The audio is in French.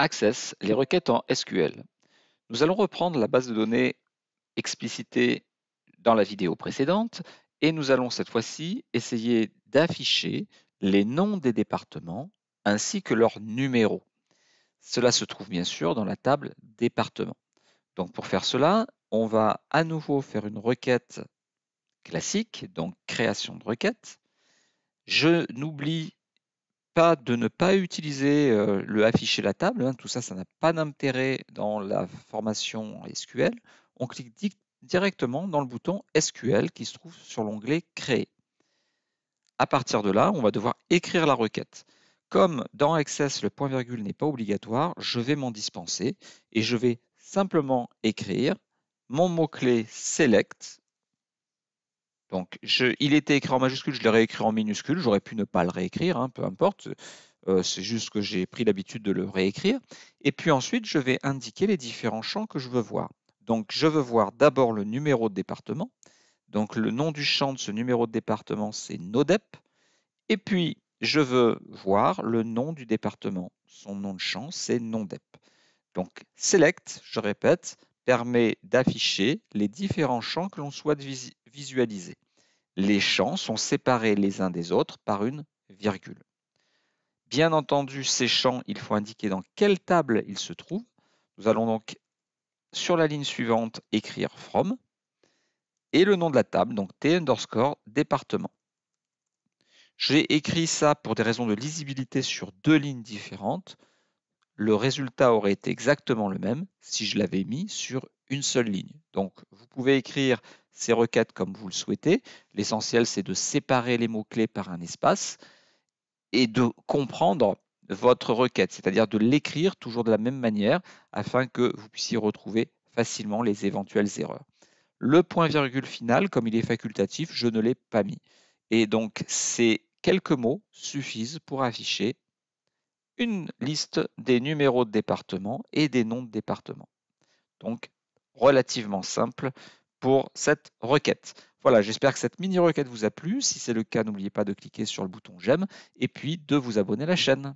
Access les requêtes en SQL. Nous allons reprendre la base de données explicitée dans la vidéo précédente et nous allons cette fois-ci essayer d'afficher les noms des départements ainsi que leurs numéros. Cela se trouve bien sûr dans la table département. Donc pour faire cela, on va à nouveau faire une requête classique, donc création de requête. Je n'oublie de ne pas utiliser euh, le afficher la table, hein. tout ça, ça n'a pas d'intérêt dans la formation SQL. On clique directement dans le bouton SQL qui se trouve sur l'onglet Créer. À partir de là, on va devoir écrire la requête. Comme dans Access, le point-virgule n'est pas obligatoire, je vais m'en dispenser et je vais simplement écrire mon mot-clé select donc, il était écrit en majuscule, je l'ai réécrit en minuscule. J'aurais pu ne pas le réécrire, hein, peu importe. Euh, c'est juste que j'ai pris l'habitude de le réécrire. Et puis ensuite, je vais indiquer les différents champs que je veux voir. Donc, je veux voir d'abord le numéro de département. Donc, le nom du champ de ce numéro de département, c'est NODEP. Et puis, je veux voir le nom du département. Son nom de champ, c'est Nodep. Donc, SELECT, je répète, permet d'afficher les différents champs que l'on souhaite, visiter visualiser. Les champs sont séparés les uns des autres par une virgule. Bien entendu, ces champs, il faut indiquer dans quelle table ils se trouvent. Nous allons donc sur la ligne suivante écrire from et le nom de la table, donc t underscore département. J'ai écrit ça pour des raisons de lisibilité sur deux lignes différentes. Le résultat aurait été exactement le même si je l'avais mis sur une seule ligne. Donc vous pouvez écrire ces requêtes comme vous le souhaitez. L'essentiel, c'est de séparer les mots-clés par un espace et de comprendre votre requête, c'est-à-dire de l'écrire toujours de la même manière afin que vous puissiez retrouver facilement les éventuelles erreurs. Le point-virgule final, comme il est facultatif, je ne l'ai pas mis. Et donc, ces quelques mots suffisent pour afficher une liste des numéros de département et des noms de département. Donc, relativement simple pour cette requête. Voilà, j'espère que cette mini-requête vous a plu. Si c'est le cas, n'oubliez pas de cliquer sur le bouton j'aime et puis de vous abonner à la chaîne.